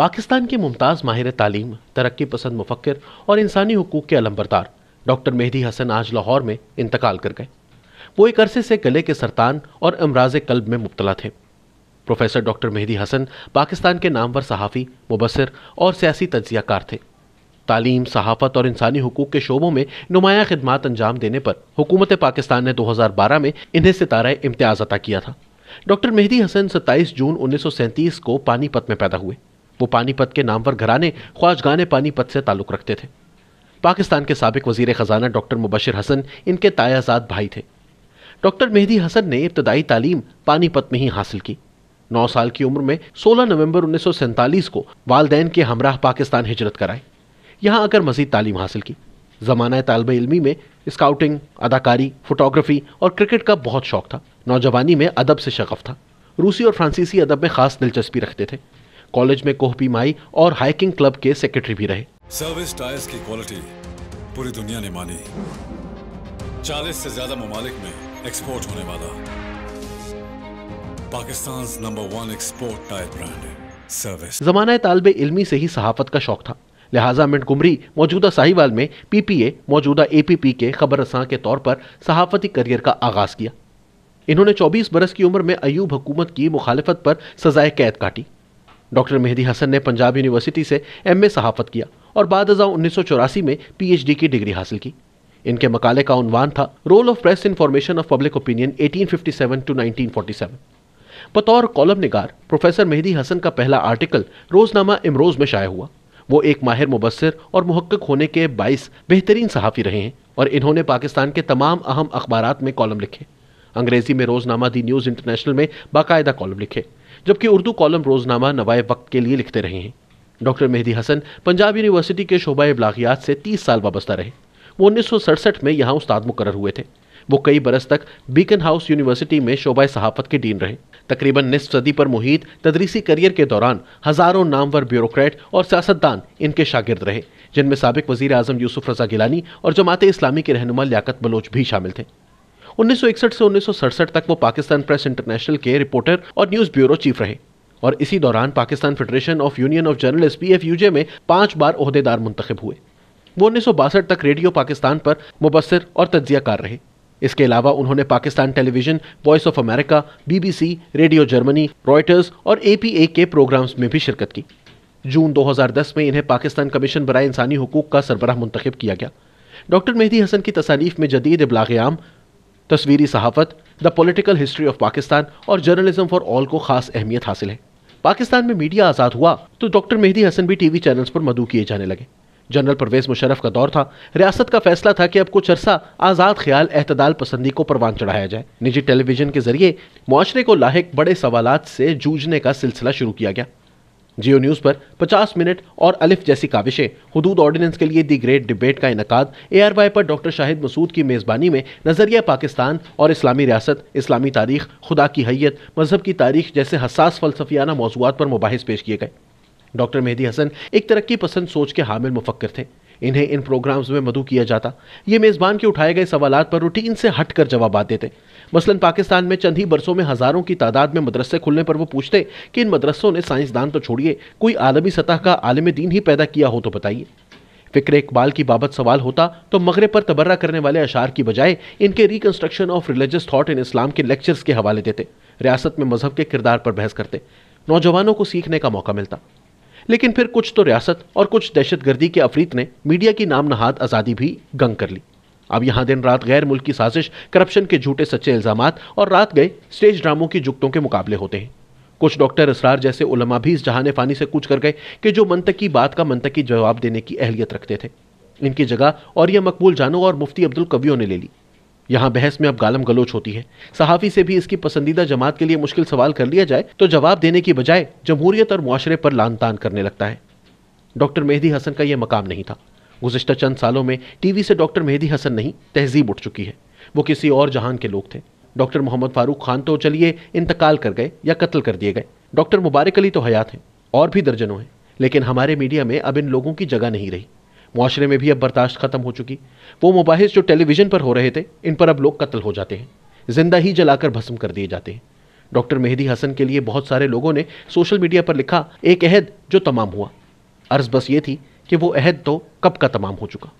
पाकिस्तान के मुमताज़ माहिर तालीम तरक्की पसंद मुफक्र और इंसानी हकूक़ के अलम्बरदार डॉक्टर मेहदी हसन आज लाहौर में इंतकाल कर गए वो एक अरसे से गले के सरतान और अमराज कल्ब में मुबतला थे प्रोफेसर डॉक्टर मेहदी हसन पाकिस्तान के नामवर सहाफ़ी मुबसर और सियासी तजियाकार थे तालीम सहाफ़त और इंसानी हकूक़ के शोबों में नुमाया खदमात अंजाम देने पर हुकूमत पाकिस्तान ने 2012 में इन्हें सितारा इम्तियाज़ अता किया था डॉक्टर मेहदी हसन 27 जून उन्नीस को पानीपत में पैदा हुए वो पानीपत के नामवर घराने ख्वाजगान पानीपत से ताल्लुक़ रखते थे पाकिस्तान के सबक वजीर ख़जाना डॉक्टर मुबशर हसन इनके तायाजाद भाई थे डॉक्टर मेहदी हसन ने इब्तदाई तालीम पानीपत में ही हासिल की नौ साल की उम्र में 16 नवंबर उन्नीस को वालदेन के हमराह पाकिस्तान हिजरत कराए यहाँ आकर मजीद तालीम हासिल की ज़माना तलब इलमी में स्काउटिंग अदाकारी फोटोग्राफी और क्रिकेट का बहुत शौक था नौजवानी में अदब से शगफ था रूसी और फ्रांसीसी अदब में ख़ास दिलचस्पी रखते थे कॉलेज में कोहपी माई और हाइकिंग क्लब के सेक्रेटरी भी रहे सर्विस टायर्स की क्वालिटी पूरी दुनिया ने मानी 40 से ज्यादा ममालिक में एक्सपोर्ट होने वाला Pakistan number one export tyre brand service जमाना तालब इलमी से ही सहाफत का शौक था लिहाजा मिट गुमरी मौजूदा साहिवाल में पीपीए मौजूदा एपीपी के खबर रसा के तौर पर सहाफती करियर का आगाज किया इन्होंने 24 बरस की उम्र में अयूब हुकूमत की मुखालफत पर सजाए कैद काटी डॉक्टर मेहदी हसन ने पंजाब यूनिवर्सिटी से एम ए सहाफत किया और बाद हज़ा उन्नीस में पीएचडी की डिग्री हासिल की इनके मकाले का उनवान था role of press information of public opinion 1857 to 1947 बतौर कॉलम निगार प्रोफेसर मेहदी हसन का पहला आर्टिकल रोजनामा इमरोज में शाया हुआ वो एक माहिर मुबसर और मुहक्क होने के बाइस बेहतरीन सहाफ़ी रहे हैं और इन्होंने पाकिस्तान के तमाम अहम अखबार में कॉलम लिखे अंग्रेज़ी में रोजनामा दी न्यूज़ इंटरनेशनल में बाकायदा कॉलम लिखे जबकि उर्दू कॉलम रोजनामा नवाए वक्त के लिए लिखते रहे हैं डॉक्टर मेहदी हसन पंजाब यूनिवर्सिटी के शोबा इबलागियात से तीस साल वाबस्ता रहे वो उन्नीस में यहाँ उस्ताद मुकर हुए थे वो कई बरस तक बीकन हाउस यूनिवर्सिटी में शोबा सहाफत के डीन रहे तकरीबन निसफ सदी पर मुहित तदरीसी करियर के दौरान हज़ारों नामवर ब्यूरोक्रेट और सियासतदान इनके शागिर्द रहे जिनमें सबक वजी अजम यूसुफ रजा गिलानी और जमात इस्लामी के रहनुमा लियाकत बलोच भी शामिल थे 1961 से उन्नीस तक वो पाकिस्तान प्रेस इंटरनेशनल के रिपोर्टर और न्यूज ब्यूरो चीफ रहे और इसी दौरान Pakistan federation of union of journalist P में पांच बार अहदेदार मुंतब हुए वो उन्नीस तक रेडियो पाकिस्तान पर मुबसर और तजिया रहे इसके अलावा उन्होंने Pakistan television voice of America BBC radio Germany Reuters और एपीए के प्रोग्राम्स में भी शिरकत की जून 2010 में इन्हें पाकिस्तान कमीशन बरए इंसानी हकूक का सरबराह मुंतब किया गया डॉक्टर मेहदी हसन की तसानीफ में जदीद इबलाग आम तस्वीरी सहाफत the political history of Pakistan और जर्नलिज्म फॉर ऑल को खास अहमियत हासिल है पाकिस्तान में मीडिया आज़ाद हुआ तो डॉक्टर मेहदी हसन भी टीवी चैनल्स पर मदू किए जाने लगे जनरल परवेज मुशरफ का दौर था रियासत का फैसला था कि अब कुछ अरसा आज़ाद ख्याल अहतदाल पसंदी को परवान चढ़ाया जाए निजी टेलीविजन के जरिए माशरे को लाक बड़े सवाल से जूझने का सिलसिला शुरू किया गया जियो न्यूज़ पर 50 मिनट और अलिफ जैसी काविशें हदूद ऑर्डिनेंस के लिए दी ग्रेट डिबेट का इनका ए आर वाई पर डॉक्टर शाहिद मसूद की मेज़बानी में नज़रिया पाकिस्तान और इस्लामी रियासत इस्लामी तारीख खुदा की हैत मजहब की तारीख जैसे हसास फलसफियाना मौजूद पर मुबास पेश किए गए डॉक्टर मेहदी हसन एक तरक्की पसंद सोच के हामिल मुफक्र थे इन्हें इन प्रोग्राम्स में मधु किया जाता ये मेज़बान के उठाए गए सवाल पर रूटीन से हट कर जवाब देते मसलन पाकिस्तान में चंद ही बरसों में हज़ारों की तादाद में मदरसे खुलने पर वो पूछते कि इन मदरसों ने साइंसदान तो छोड़िए कोई आलमी सतह का आलम दीन ही पैदा किया हो तो बताइए फ़िक्र इकबाल की बाबत सवाल होता तो मगरब पर तबर्रा करने वाले अशार की बजाय इनके reconstruction of religious thought in Islam के लेक्चर्स के हवाले देते रियासत में मजहब के किरदार पर बहस करते नौजवानों को सीखने का मौका मिलता लेकिन फिर कुछ तो रियासत और कुछ दहशतगर्दी के अफरीत ने मीडिया की नाम नहाद आज़ादी भी गंग कर ली अब यहाँ दिन रात गैर मुल्क की साजिश करप्शन के झूठे सच्चे इल्जाम और रात गए स्टेज ड्रामों की जुगतों के मुकाबले होते हैं कुछ डॉक्टर इसरार जैसे उलमा भी इस जहान फानी से कूच कर गए कि जो मनतकी बात का मनतकी जवाब देने की अहलियत रखते थे इनकी जगह और यह मकबूल जानो और मुफ्ती अब्दुल कवियों ने ले ली यहाँ बहस में अब गालम गलोच होती है सहाफ़ी से भी इसकी पसंदीदा जमात के लिए मुश्किल सवाल कर लिया जाए तो जवाब देने की बजाय जमहूरियत और माशरे पर लान तान करने लगता है डॉक्टर मेहदी हसन का यह मकाम नहीं था गुजशत चंद सालों में टीवी से डॉक्टर मेहदी हसन नहीं तहजीब उठ चुकी है वो किसी और जहान के लोग थे डॉक्टर मोहम्मद फारूक खान तो चलिए इंतकाल कर गए या कत्ल कर दिए गए डॉक्टर मुबारक अली तो हयात हैं और भी दर्जनों हैं लेकिन हमारे मीडिया में अब इन लोगों की जगह नहीं रही माशरे में भी अब बर्दाश्त ख़त्म हो चुकी वो मुबाहिस जो टेलीविज़न पर हो रहे थे इन पर अब लोग कत्ल हो जाते हैं जिंदा ही जलाकर भस्म कर दिए जाते हैं डॉक्टर मेहदी हसन के लिए बहुत सारे लोगों ने सोशल मीडिया पर लिखा एक अहद जो तमाम हुआ अर्ज बस ये थी कि वो अहद तो कब का तमाम हो चुका